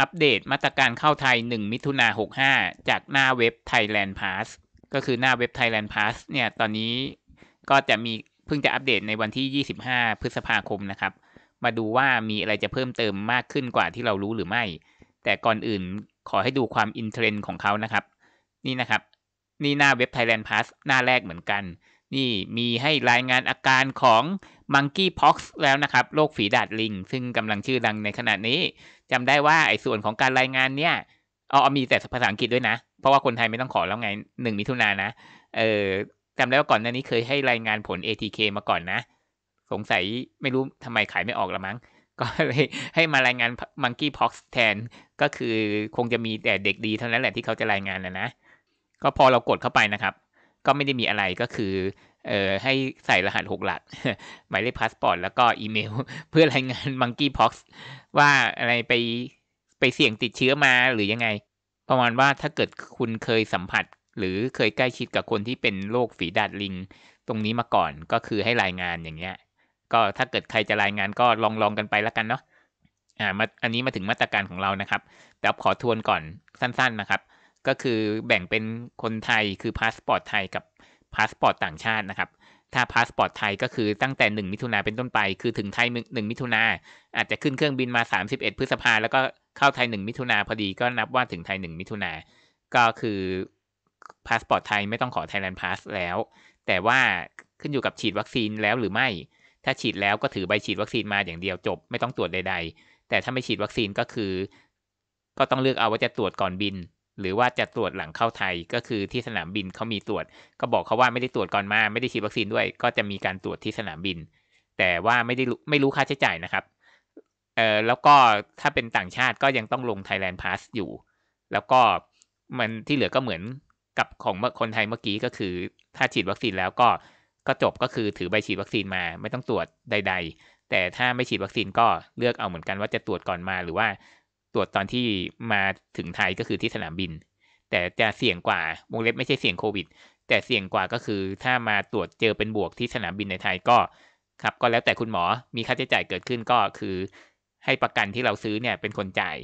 อัปเดตมาตรการเข้าไทย 1 มิถุนา65 จากหน้าเว็บ Thailand Pass ก็คือหน้าเว็บ Thailand Pass เนี่ย ตอนนี้ก็จะมีเพิ่งจะอัปเดตในวันที่ 25 พฤษภาคมนะครับ มาดูว่ามีอะไรจะเพิ่มเติมมากขึ้นกว่าที่เรารู้หรือไม่ แต่ก่อนอื่นขอให้ดูความอินเทรนด์ของเขานะครับ นี่นะครับ นี่หน้าเว็บ Thailand Pass หน้าแรกเหมือนกัน นี่มีให้รายงานอาการของ Monkeypox แล้วนะครับโรคฝีดาดลิงซึ่งกำลังชื่อดังในขณะนี้จำได้ว่าไอ้ส่วนของการรายงานเนี่ย เอาอมีแต่ภาษาอังกฤษด้วยนะ เพราะว่าคนไทยไม่ต้องขอแล้วไงหนึ่งมิถุนานะ เออจำได้ว่าก่อนหน้านี้เคยให้รายงานผล ATK มาก่อนนะ สงสัยไม่รู้ทำไมขายไม่ออกละมั้ง ก็เลยให้มารายงาน Monkey Pox แทนก็คือคงจะมีแต่เด็กดีเท่านั้นแหละที่เขาจะรายงานนะนะ ก็พอเรากดเข้าไปนะครับ ก็ไม่ได้มีอะไรก็คือเอ่อให้ใส่รหัสหกหลักหมายเลขพาสปอร์ต แล้วก็อีเมลเพื่อรายงานมังกี้พ็อกซ์ว่าอะไรไปไปเสี่ยงติดเชื้อมาหรือยังไง ประมาณว่าถ้าเกิดคุณเคยสัมผัส หรือเคยใกล้ชิดกับคนที่เป็นโรคฝีดาดลิง ตรงนี้มาก่อนก็คือให้รายงานอย่างเงี้ยก็ถ้าเกิดใครจะรายงานก็ลองลองกันไปแล้วกันเนาะอ่ามาอันนี้มาถึงมาตรการของเรานะครับแต่ขอทวนก่อนสั้นๆนะครับ ก็คือแบ่งเป็นคนไทยคือพาสปอร์ตไทยกับพาสปอร์ตต่างชาตินะครับ ถ้าพาสปอร์ตไทย ก็คือตั้งแต่ 1 มิถุนาเป็นต้นไป คือถึงไทย 1 มิถุนา อาจจะขึ้นเครื่องบินมา 31 พฤษภา แล้วก็เข้าไทย 1 มิถุนาพอดีก็นับว่าถึงไทย 1 มิถุนา ก็คือพาสปอร์ตไทยไม่ต้องขอ Thailand Pass แล้ว แต่ว่าขึ้นอยู่กับฉีดวัคซีนแล้วหรือไม่ ถ้าฉีดแล้วก็ถือใบฉีดวัคซีนมาอย่างเดียวจบไม่ต้องตรวจใด ๆ แต่ถ้าไม่ฉีดวัคซีนก็คือ ก็ต้องเลือกเอาว่าจะตรวจก่อนบินหรือว่าจะตรวจหลังเข้าไทยก็คือที่สนามบินเขามีตรวจ ก็บอกเขาว่าไม่ได้ตรวจก่อนมาไม่ได้ฉีดวัคซีนด้วย ก็จะมีการตรวจที่สนามบิน แต่ว่าไม่ได้ไม่รู้ค่าใช้จ่ายนะครับเออแล้วก็ถ้าเป็นต่างชาติก็ยังต้องลง Thailand Pass อยู่ แล้วก็มันที่เหลือก็เหมือนกับของคนไทยเมื่อกี้ก็คือถ้าฉีดวัคซีนแล้วก็ก็จบก็คือถือใบฉีดวัคซีนมาไม่ต้องตรวจใด ๆ แต่ถ้าไม่ฉีดวัคซีนก็เลือกเอาเหมือนกันว่าจะตรวจก่อนมาหรือว่าตรวจตอนที่มาถึงไทยก็คือที่สนามบิน แต่จะเสี่ยงกว่าวงเล็บไม่ใช่เสี่ยงโควิด แต่เสี่ยงกว่าก็คือถ้ามาตรวจเจอเป็นบวกที่สนามบินในไทยก็ครับก็แล้วแต่คุณหมอมีค่าใช้จ่ายเกิดขึ้นก็คือ ให้ประกันที่เราซื้อเนี่ยเป็นคนจ่าย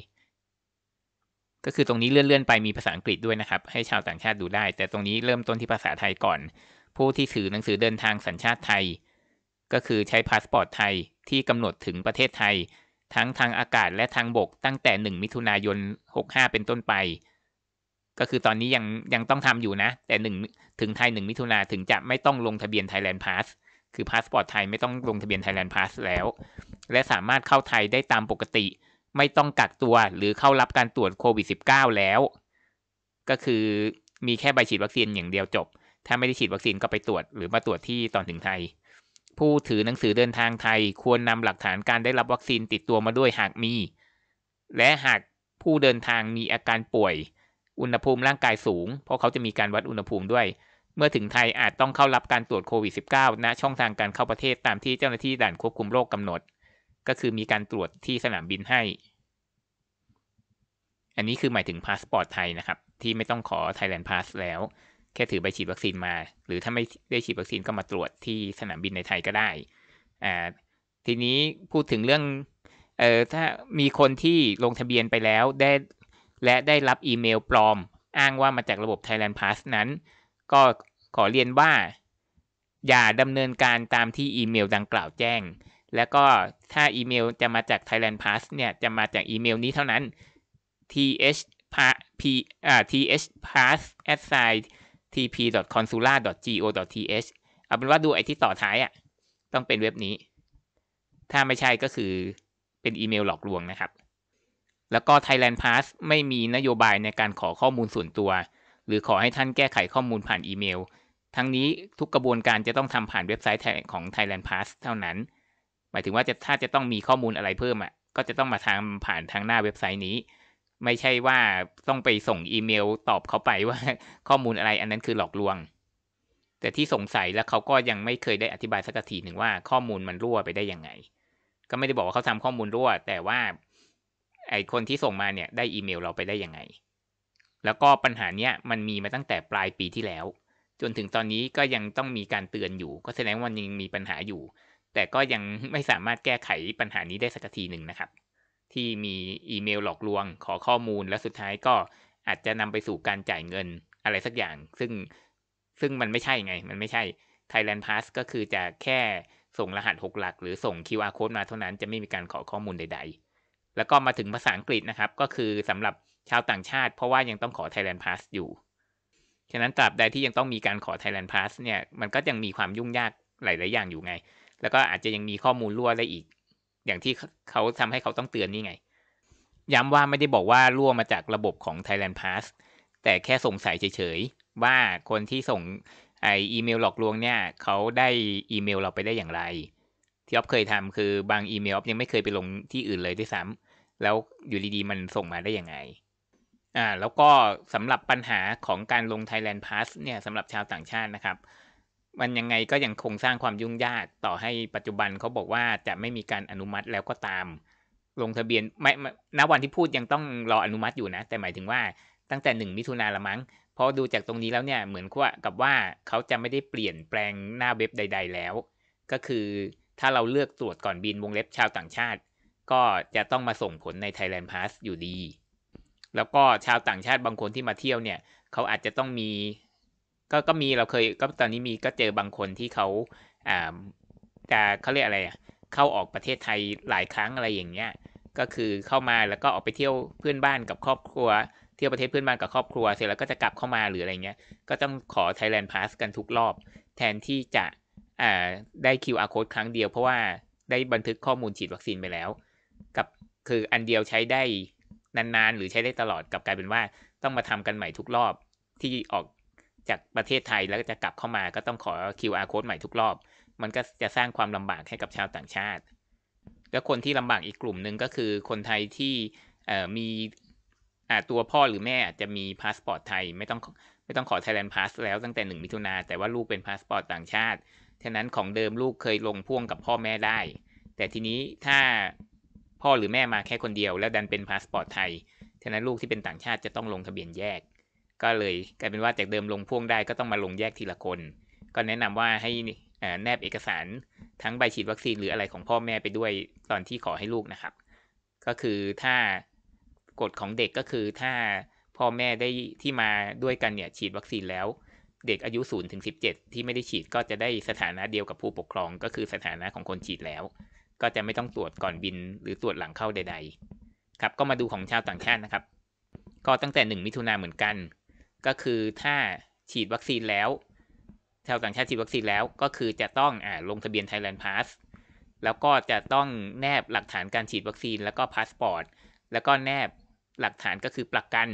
ก็คือตรงนี้เลื่อนๆไปมีภาษาอังกฤษด้วยนะครับ ให้ชาวต่างชาติดูได้ แต่ตรงนี้เริ่มต้นที่ภาษาไทยก่อน ผู้ที่ถือหนังสือเดินทางสัญชาติไทย ก็คือใช้พาสปอร์ตไทยที่กำหนดถึงประเทศไทยทั้งทางอากาศและทางบกตั้งแต่ 1 มิถุนายน 65 เป็นต้นไป ก็คือตอนนี้ยังยังต้องทำอยู่นะ แต่ 1 ถึงไทย 1 มิถุนาถึงจะไม่ต้องลงทะเบียน Thailand Pass คือพาสปอร์ตไทยไม่ต้องลงทะเบียน Thailand Pass แล้ว และสามารถเข้าไทยได้ตามปกติ ไม่ต้องกักตัวหรือเข้ารับการตรวจโควิด -19 แล้ว ก็คือมีแค่ใบฉีดวัคซีนอย่างเดียวจบ ถ้าไม่ได้ฉีดวัคซีนก็ไปตรวจหรือมาตรวจที่ตอนถึงไทยผู้ถือหนังสือเดินทางไทยควรนำหลักฐานการได้รับวัคซีนติดตัวมาด้วยหากมี และหากผู้เดินทางมีอาการป่วย อุณหภูมิร่างกายสูง เพราะเขาจะมีการวัดอุณหภูมิด้วย เมื่อถึงไทยอาจต้องเข้ารับการตรวจโควิด -19 ณช่องทางการเข้าประเทศตามที่เจ้าหน้าที่ด่านควบคุมโรคกำหนด ก็คือมีการตรวจที่สนามบินให้ อันนี้คือหมายถึงพาสปอร์ตไทยนะครับที่ไม่ต้องขอ Thailand Pass แล้วแค่ถือใบฉีดวัคซีนมา หรือถ้าไม่ได้ฉีดวัคซีนก็มาตรวจที่สนามบินในไทยก็ได้อ่าทีนี้พูดถึงเรื่องเอ่อถ้ามีคนที่ลงทะเบียนไปแล้วได้และได้รับอีเมลปลอมอ้างว่ามาจากระบบ Thailand Pass นั้น ก็ขอเรียนว่า อย่าดำเนินการตามที่อีเมลดังกล่าวแจ้ง แล้วก็ถ้าอีเมลจะมาจาก Thailand Pass เนี่ย จะมาจากอีเมลนี้เท่านั้น th p a th pass at sign tp.consula.go.th เอาเป็นว่าดูไอที่ต่อท้ายอะ่ะต้องเป็นเว็บนี้ ถ้าไม่ใช่ก็คือเป็นอีเมลหลอกลวงนะครับ แล้วก็ Thailand Pass ไม่มีนโยบายในการขอข้อมูลส่วนตัว หรือขอให้ท่านแก้ไขข้อมูลผ่านอีเมล ทั้งนี้ทุกกระบวนการจะต้องทำผ่านเว็บไซต์ของ Thailand Pass เท่านั้น หมายถึงว่าจะถ้าจะต้องมีข้อมูลอะไรเพิ่มอะ่ะก็จะต้องมาทางผ่านทางหน้าเว็บไซต์นี้ไม่ใช่ว่าต้องไปส่งอีเมลตอบเขาไปว่า ข้อมูลอะไรอันนั้นคือหลอกลวง แต่ที่สงสัยแล้วเขาก็ยังไม่เคยได้อธิบายสักทีหนึ่งว่าข้อมูลมันรั่วไปได้ยังไง ก็ไม่ได้บอกว่าเขาทำข้อมูลรั่ว แต่ว่าไอคนที่ส่งมาเนี่ยได้อีเมลเราไปได้ยังไง แล้วก็ปัญหาเนี้ยมันมีมาตั้งแต่ปลายปีที่แล้ว จนถึงตอนนี้ก็ยังต้องมีการเตือนอยู่ ก็แสดงว่ายังมีปัญหาอยู่ แต่ก็ยังไม่สามารถแก้ไขปัญหานี้ได้สักทีหนึ่งนะครับที่มีอีเมลหลอกลวงขอข้อมูลและสุดท้ายก็อาจจะนำไปสู่การจ่ายเงินอะไรสักอย่าง ซึ่งซึ่งมันไม่ใช่ไง มันไม่ใช่ Thailand Pass ก็คือจะแค่ส่งรหัสหกหลัก หรือส่ง QR code มาเท่านั้นจะไม่มีการขอข้อมูลใดๆ แล้วก็มาถึงภาษาอังกฤษนะครับ ก็คือสำหรับชาวต่างชาติเพราะว่ายังต้องขอ Thailand Pass อยู่ฉะนั้นตราบใดที่ยังต้องมีการขอ Thailand Pass เนี่ยมันก็ยังมีความยุ่งยากหลายๆอย่างอยู่ไง แล้วก็อาจจะยังมีข้อมูลรั่วได้อีกอย่างที่เขาทำให้เขาต้องเตือนนี่ไง ย้ำว่าไม่ได้บอกว่ารั่วมาจากระบบของ Thailand Pass แต่แค่สงสัยเฉยๆว่าคนที่ส่งไออีเมลหลอกลวงเนี่ยเขาได้อีเมลเราไปได้อย่างไรที่ออฟเคยทำคือบางอีเมลออฟยังไม่เคยไปลงที่อื่นเลยด้วยซ้ำแล้วอยู่ดีๆมันส่งมาได้ยังไงอ่าแล้วก็สำหรับปัญหาของการลง Thailand Pass เนี่ยสำหรับชาวต่างชาตินะครับมันยังไงก็ยังคงสร้างความยุ่งยากต่อให้ปัจจุบันเขาบอกว่าจะไม่มีการอนุมัติแล้วก็ตาม ลงทะเบียนไม่ณวันที่พูดยังต้องรออนุมัติอยู่นะ แต่หมายถึงว่าตั้งแต่หนึ่งมิถุนาละมั้งเพราะดูจากตรงนี้แล้วเนี่ยเหมือนกับว่าเขาจะไม่ได้เปลี่ยนแปลงหน้าเว็บใด ๆแล้ว ก็คือถ้าเราเลือกตรวจก่อนบินวงเล็บชาวต่างชาติ ก็จะต้องมาส่งผลใน Thailand Pass อยู่ดี แล้วก็ชาวต่างชาติบางคนที่มาเที่ยวเนี่ยเขาอาจจะต้องมีก็ ก็มีเราเคย ก็ตอนนี้ มี ก็ เจอ บาง คน ที่ เขา อ่า จะเขาเรียก อะไรอ่ะเข้า ออก ประเทศไทย หลาย ครั้ง อะไร อย่าง เงี้ย ก็คือ เข้า มา แล้วก็ ออก ไป เที่ยว เพื่อน บ้าน กับ ครอบครัว เที่ยว ประเทศ เพื่อนบ้าน กับ ครอบครัว เสร็จ แล้ว ก็จะ กลับ เข้ามา หรือ อะไรเงี้ย ก็ต้อง ขอ Thailand Pass กัน ทุก รอบ แทน ที่ จะอ่าได้ QR code ครั้ง เดียว เพราะว่า ได้ บันทึก ข้อมูล ฉีด วัคซีน ไปแล้ว กับ คือ อันเดียว ใช้ ได้ นานๆ หรือ ใช้ ได้ ตลอดกับกลายเป็นว่าต้องมาทำกันใหม่ทุกรอบที่ออกจากประเทศไทยแล้วจะกลับเข้ามา ก็ต้องขอ QR code ใหม่ทุกรอบ มันก็จะสร้างความลำบากให้กับชาวต่างชาติ แล้วคนที่ลำบากอีกกลุ่มหนึ่งก็คือคนไทยที่มีตัวพ่อหรือแม่จจะมีพาสปอร์ตไทยไม่ต้องไม่ต้องขอ Thailand Pass แล้วตั้งแต่หนึ่งมิถุนาแต่ว่าลูกเป็นพาสปอร์ตต่างชาติฉะนั้นของเดิมลูกเคยลงพ่วงกับพ่อแม่ได้ แต่ทีนี้ถ้าพ่อหรือแม่มาแค่คนเดียว แล้วดันเป็นพาสปอร์ตไทยฉะนั้นลูกที่เป็นต่างชาติจะต้องลงทะเบียนแยกก็เลยกลายเป็นว่าจากเดิมลงพ่วงได้ก็ต้องมาลงแยกทีละคน ก็แนะนำว่าให้แนบเอกสารทั้งใบฉีดวัคซีนหรืออะไรของพ่อแม่ไปด้วยตอนที่ขอให้ลูกนะครับ ก็คือถ้ากฎของเด็กก็คือถ้าพ่อแม่ได้ที่มาด้วยกันเนี่ยฉีดวัคซีนแล้วเด็กอายุ0ถึงสิที่ไม่ได้ฉีดก็จะได้สถานะเดียวกับผู้ปกครอง ก็คือสถานะของคนฉีดแล้ว ก็จะไม่ต้องตรวจก่อนบิน หรือตรวจหลังเข้าใด ๆ ครับก็มาดูของชาวต่างชาตินะครับ ก็ตั้งแต่ 1 มิถุนาเหมือนกันก็คือถ้าฉีดวัคซีนแล้วชาวต่างชาติฉีดวัคซีนแล้วก็คือจะต้องอ่าลงทะเบียน Thailand Pass แล้วก็จะต้องแนบหลักฐานการฉีดวัคซีนแล้วก็พาสปอร์ตแล้วก็แนบหลักฐานก็คือประกัน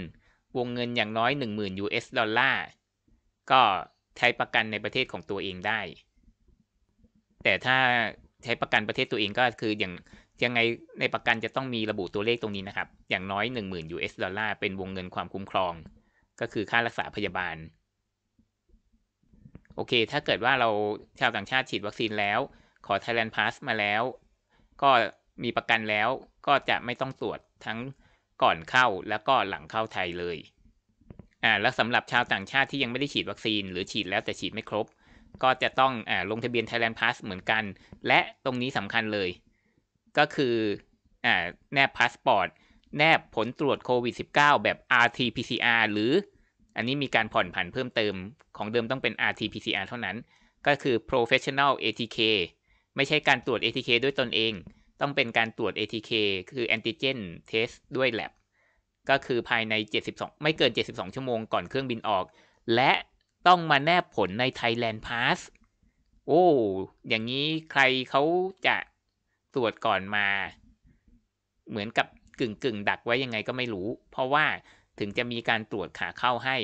วงเงินอย่างน้อย 10,000 US ดอลลาร์ก็ใช้ประกันในประเทศของตัวเองได้ แต่ถ้าใช้ประกันประเทศตัวเองก็คืออย่างยังไงในประกันจะต้องมีระบุตัวเลขตรงนี้นะครับอย่างน้อย 10,000 US ดอลลาร์เป็นวงเงินความคุ้มครองก็คือค่ารักษาพยาบาล โอเคถ้าเกิดว่าเราชาวต่างชาติฉีดวัคซีนแล้ว ขอ Thailand Pass มาแล้ว ก็มีประกันแล้วก็จะไม่ต้องตรวจทั้งก่อนเข้าแล้วก็หลังเข้าไทยเลยอ่าแล้วสำหรับชาวต่างชาติที่ยังไม่ได้ฉีดวัคซีนหรือฉีดแล้วแต่ฉีดไม่ครบ ก็จะต้องอ่าลงทะเบียน Thailand Pass เหมือนกัน และตรงนี้สำคัญเลย ก็คืออ่าแนบพาสปอร์ตแนบผลตรวจโควิด -19 แบบ RT-PCR หรืออันนี้มีการผ่อนผันเพิ่มเติมของเดิมต้องเป็น RT-PCR เท่านั้นก็คือ professional ATK ไม่ใช่การตรวจ ATK ด้วยตนเอง ต้องเป็นการตรวจ ATK คือ antigen test ด้วย lab ก็คือภายใน 72 ไม่เกิน 72 ชั่วโมงก่อนเครื่องบินออก และต้องมาแนบผลใน Thailand Pass โอ้ อย่างนี้ใครเขาจะตรวจก่อนมา เหมือนกับกึ่งกึ่งดักไว้ยังไงก็ไม่รู้ เพราะว่าถึงจะมีการตรวจขาเข้าให้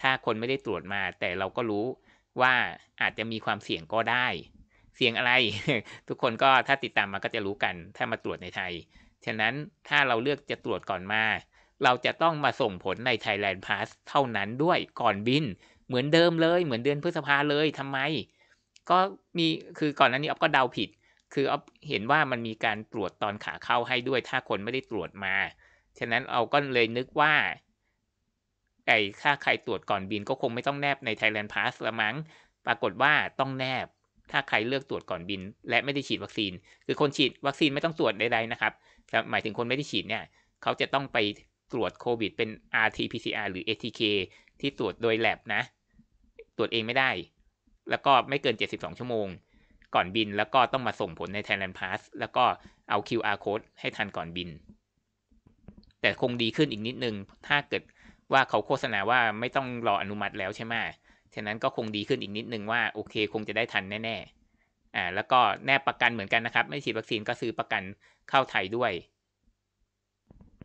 ถ้าคนไม่ได้ตรวจมา แต่เราก็รู้ว่าอาจจะมีความเสี่ยงก็ได้ เสี่ยงอะไร ทุกคนก็ถ้าติดตามมาก็จะรู้กัน ถ้ามาตรวจในไทย ฉะนั้นถ้าเราเลือกจะตรวจก่อนมา เราจะต้องมาส่งผลใน Thailand Pass เท่านั้นด้วยก่อนบิน เหมือนเดิมเลย เหมือนเดือนพฤษภาเลยทำไม ก็มี คือก่อนนั้นนี้อ๊อฟก็เดาผิด คืออ๊อฟเห็นว่ามันมีการตรวจตอนขาเข้าให้ด้วย ถ้าคนไม่ได้ตรวจมาฉะนั้นเราก็เลยนึกว่า ไอ้ค่าใครตรวจก่อนบินก็คงไม่ต้องแนบใน Thailand Pass ละมั้ง ปรากฏว่าต้องแนบ ถ้าใครเลือกตรวจก่อนบิน และไม่ได้ฉีดวัคซีน คือคนฉีดวัคซีนไม่ต้องตรวจใดๆนะครับ หมายถึงคนไม่ได้ฉีดเนี่ย เขาจะต้องไปตรวจโควิดเป็น RT-PCR หรือ ATK ที่ตรวจโดยแ a บนะ ตรวจเองไม่ได้ แล้วก็ไม่เกิน 72 ชั่วโมง ก่อนบินแล้วก็ต้องมาส่งผลใน Thailand Pass แล้วก็เอา QR code ให้ทันก่อนบินแต่คงดีขึ้นอีกนิดนึงถ้าเกิดว่าเขาโฆษณาว่าไม่ต้องรออนุมัติแล้วใช่ไหมฉะนั้นก็คงดีขึ้นอีกนิดนึงว่าโอเค คงจะได้ทันแน่ๆ อ่าแล้วก็แนบประกันเหมือนกันนะครับ ไม่ฉีดวัคซีนก็ซื้อประกันเข้าไทยด้วย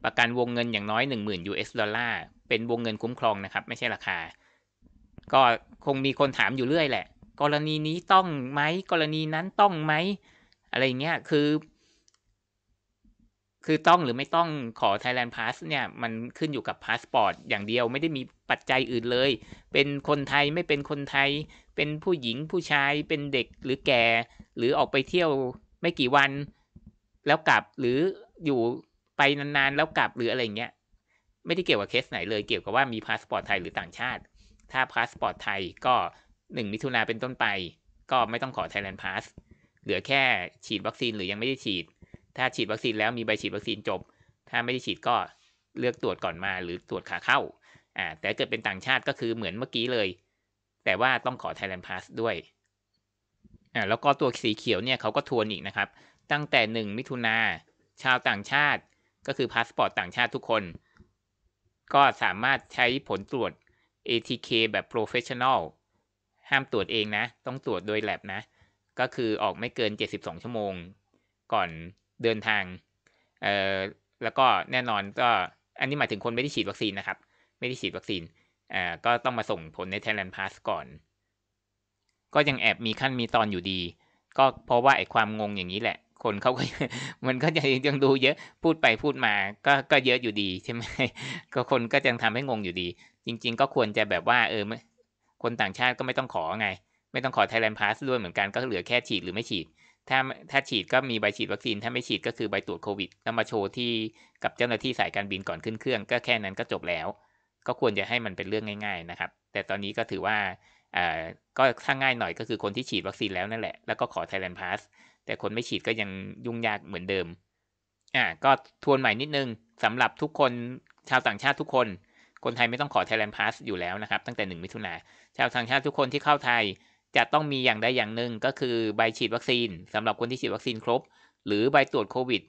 ประกันวงเงินอย่างน้อย10,000 US ดอลลาร์เป็นวงเงินคุ้มครองนะครับไม่ใช่ราคา ก็คงมีคนถามอยู่เรื่อยแหละ กรณีนี้ต้องไหมกรณีนั้นต้องไหมอะไรเงี้ยคือคือต้องหรือไม่ต้องขอ Thailand Pass เนี่ยมันขึ้นอยู่กับพาสปอร์ตอย่างเดียวไม่ได้มีปัจจัยอื่นเลย เป็นคนไทยไม่เป็นคนไทย เป็นผู้หญิงผู้ชาย เป็นเด็กหรือแก่หรือออกไปเที่ยวไม่กี่วันแล้วกลับหรืออยู่ไปนานๆ แล้วกลับหรืออะไรเงี้ยไม่ได้เกี่ยวกับเคสไหนเลย เกี่ยวกับว่ามีพาสปอร์ตไทยหรือต่างชาติ ถ้าพาสปอร์ตไทยก็หนึ่งมิถุนาเป็นต้นไปก็ไม่ต้องขอ Thailand Pass เหลือแค่ฉีดวัคซีนหรือยังไม่ได้ฉีดถ้าฉีดวัคซีนแล้วมีใบฉีดวัคซีนจบ ถ้าไม่ได้ฉีดก็เลือกตรวจก่อนมาหรือตรวจขาเข้า อ่าแต่เกิดเป็นต่างชาติก็คือเหมือนเมื่อกี้เลย แต่ว่าต้องขอ Thailand Pass ด้วย อ่าแล้วก็ตัวสีเขียวเนี่ยเขาก็ทวนอีกนะครับ ตั้งแต่1มิถุนาชาวต่างชาติก็คือพาสปอร์ตต่างชาติทุกคน ก็สามารถใช้ผลตรวจ ATK แบบโปรเฟชชั่นอลห้ามตรวจเองนะ ต้องตรวจโดยแ a บนะ ก็คือออกไม่เกิน 72 ชั่วโมงก่อนเดินทาง เอ่อ แล้วก็แน่นอนก็ อันนี้หมายถึงคนไม่ได้ฉีดวัคซีนนะครับ ไม่ได้ฉีดวัคซีนอ่าก็ต้องมาส่งผลในแทนแลนพา p a สก่อน ก็ยังแอบมีขั้นมีตอนอยู่ดี ก็เพราะว่าไอ้ความงงอย่างนี้แหละ คนเขาก็มันก็จะยังดูเยอะ พูดไปพูดมา ก็ก็เยอะอยู่ดีใช่ไหมก็คนก็ยังทำให้งงอยู่ดี จริง ๆ ก็ควรจะแบบว่า เออ คนต่างชาติก็ไม่ต้องขอไง ไม่ต้องขอไทยแลนด์พาสด้วยเหมือนกัน ก็เหลือแค่ฉีดหรือไม่ฉีดถ้าถ้าฉีดก็มีใบฉีดวัคซีน ถ้าไม่ฉีดก็คือใบตรวจโควิดแล้วมาโชว์ที่กับเจ้าหน้าที่สายการบินก่อนขึ้นเครื่องก็แค่นั้นก็จบแล้ว ก็ควรจะให้มันเป็นเรื่องง่ายๆนะครับ แต่ตอนนี้ก็ถือว่าก็ถ้าง่ายหน่อยก็คือคนที่ฉีดวัคซีนแล้วนั่นแหละ แล้วก็ขอ Thailand Pass แต่คนไม่ฉีดก็ยังยุ่งยากเหมือนเดิมอ่าก็ทวนใหม่นิดนึงสำหรับทุกคนชาวต่างชาติทุกคน คนไทยไม่ต้องขอ Thailand Pass อยู่แล้วนะครับ ตั้งแต่1มิถุนาชาวต่างชาติทุกคนที่เข้าไทยจะต้องมีอย่างใดอย่างหนึ่งก็คือใบฉีดวัคซีนสำหรับคนที่ฉีดวัคซีนครบ หรือใบตรวจโควิด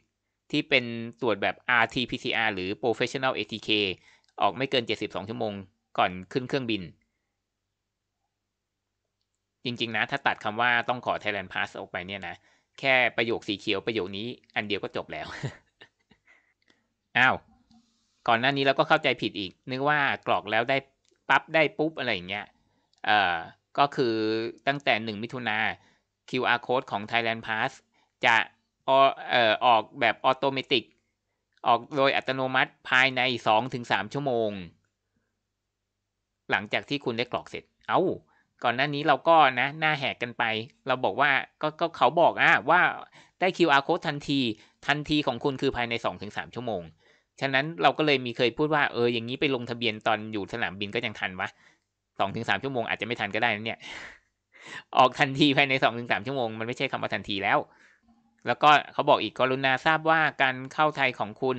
ที่เป็นตรวจแบบ RT-PCR หรือ Professional ATK ออกไม่เกิน 72 ชั่วโมงก่อนขึ้นเครื่องบิน จริงๆนะถ้าตัดคำว่าต้องขอ Thailand Pass ออกไปเนี่ยนะ แค่ประโยคสีเขียวประโยคนี้อันเดียวก็จบแล้ว อ้าว ก่อนหน้านี้เราก็เข้าใจผิดอีกนึกว่ากรอกแล้วได้ปั๊บได้ปุ๊บอะไรอย่างเงี้ย เอ่อก็คือตั้งแต่ 1 มิถุนา QR code ของ Thailand Pass จะออกแบบออโตเมติกออกโดยอัตโนมัติภายใน 2-3ชั่วโมง หลังจากที่คุณได้กรอกเสร็จเอา้าก่อนหน้านี้เราก็นะหน้าแหกกันไปเราบอกว่าก็ก็เขาบอกอ่ะว่าได้ QR code ทันทีทันทีของคุณคือภายใน2-3 ชั่วโมงฉะนั้นเราก็เลยมีเคยพูดว่า เอออย่างนี้ไปลงทะเบียนตอนอยู่สนามบินก็ยังทันวะสองถึงสามชั่วโมงอาจจะไม่ทันก็ได้นเนี่ย ออกทันทีภายในสองถึงสามชั่วโมง มันไม่ใช่คำว่าทันทีแล้ว แล้วก็เขาบอกอีกกรุณาทราบว่าการเข้าไทยของคุณ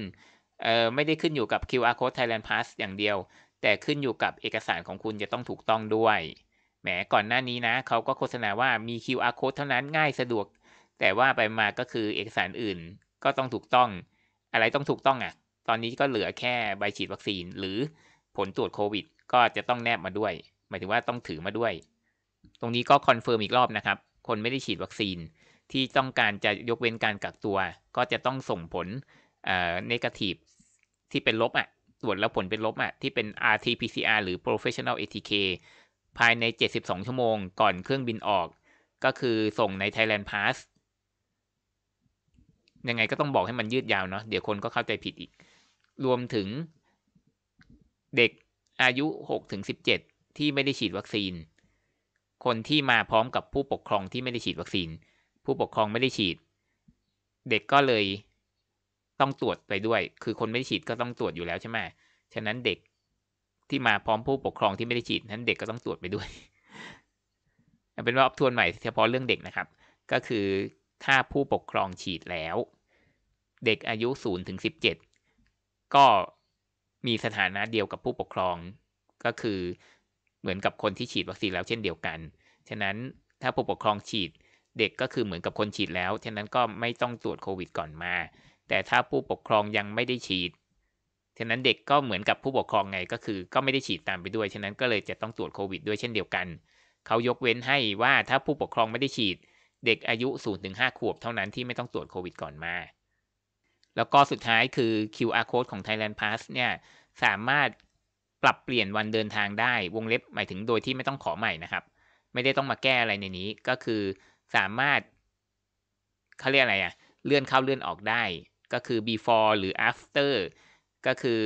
เอ่อไม่ได้ขึ้นอยู่กับ QR code Thailand Pass อย่างเดียว แต่ขึ้นอยู่กับเอกสารของคุณจะต้องถูกต้องด้วย แหมก่อนหน้านี้นะ เขาก็โฆษณาว่ามี QR code เท่านั้นง่ายสะดวก แต่ว่าไปมาก็คือเอกสารอื่นก็ต้องถูกต้อง อะไรต้องถูกต้องอะ่ะ ตอนนี้ก็เหลือแค่ใบฉีดวัคซีนหรือผลตรวจโควิดก็จะต้องแนบมาด้วย หมายถึงว่าต้องถือมาด้วย ตรงนี้ก็คอนเฟิร์มอีกรอบนะครับ คนไม่ได้ฉีดวัคซีนที่ต้องการจะยกเว้นการกักตัว ก็จะต้องส่งผล เอ่อเนกาทีฟที่เป็นลบอ่ะตรวจแล้วผลเป็นลบอ่ะที่เป็น RT-PCR หรือ Professional ATK ภายใน 72 ชั่วโมงก่อนเครื่องบินออก ก็คือส่งใน Thailand Pass ยังไงก็ต้องบอกให้มันยืดยาวเนาะ เดี๋ยวคนก็เข้าใจผิดอีก รวมถึงเด็กอายุ6ถึง17 ที่ไม่ได้ฉีดวัคซีน คนที่มาพร้อมกับผู้ปกครองที่ไม่ได้ฉีดวัคซีน ผู้ปกครองไม่ได้ฉีด เด็กก็เลยต้องตรวจไปด้วย คือคนไม่ได้ฉีดก็ต้องตรวจอยู่แล้วใช่ไหมฉะนั้นเด็กที่มาพร้อมผู้ปกครองที่ไม่ได้ฉีดนั้นเด็กก็ต้องตรวจไปด้วย เป็น ว่าทวนใหม่เฉพาะเรื่องเด็กนะครับ ก็คือถ้าผู้ปกครองฉีดแล้ว เด็กอายุ0ถึง17 ก็มีสถานะเดียวกับผู้ปกครองก็คือเหมือนกับคนที่ฉีดวัคซีนแล้ว เช่นเดียวกัน ฉะนั้นถ้าผู้ปกครองฉีด เด็กก็คือเหมือนกับคนฉีดแล้ว ฉะนั้นก็ไม่ต้องตรวจโควิด ก่อนมา แต่ถ้าผู้ปกครองยังไม่ได้ฉีด ฉะนั้นเด็กก็เหมือนกับผู้ปกครองไงก็คือก็ไม่ได้ฉีดตามไปด้วย ฉะนั้นก็เลยจะต้องตรวจโควิดด้วยเช่นเดียวกัน เขายกเว้นให้ว่าถ้าผู้ปกครองไม่ได้ฉีด เด็กอายุ 0-5 ขวบเท่านั้นที่ไม่ต้องตรวจโควิดก่อนมาแล้วก็สุดท้ายคือ QR code ของ Thailand Pass เนี่ย สามารถปรับเปลี่ยนวันเดินทางได้ วงเล็บ หมายถึง โดยที่ไม่ต้องขอใหม่นะครับ ไม่ได้ต้องมาแก้อะไรในนี้ ก็คือสามารถเขาเรียกอะไรอะเลื่อนเข้าเลื่อนออกได้ ก็คือ before หรือ after ก็คือ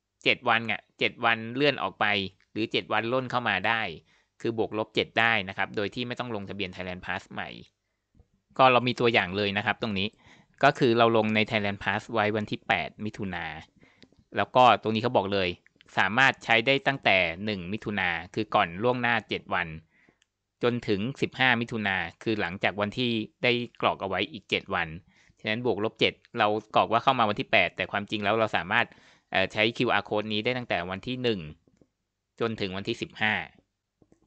7 วันอะ7วันเลื่อนออกไป หรือ 7 วันล่นเข้ามาได้ คือบวกลบ 7 ได้นะครับ โดยที่ไม่ต้องลงทะเบียน Thailand Pass ใหม่ ก็เรามีตัวอย่างเลยนะครับ ตรงนี้ก็คือเราลงใน Thailand Pass ไว้วันที่ 8 มิถุนา แล้วก็ตรงนี้เขาบอกเลย สามารถใช้ได้ตั้งแต่ 1 มิถุนาคือก่อนล่วงหน้า 7 วัน จนถึง 15 มิถุนาคือหลังจากวันที่ได้กรอกเอาไว้อีก 7 วันฉะนั้นบวกลบ7 เรากรอกว่าเข้ามาวันที่ 8แต่ความจริงแล้วเราสามารถใช้ QR code นี้ได้ตั้งแต่วันที่ 1 จนถึงวันที่15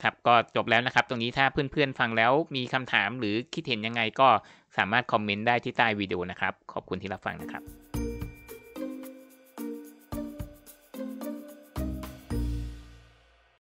ครับก็จบแล้วนะครับ ตรงนี้ถ้าเพื่อนๆฟังแล้วมีคำถามหรือคิดเห็นยังไงก็สามารถคอมเมนต์ได้ที่ใต้วิดีโอนะครับ ขอบคุณที่รับฟังนะครับ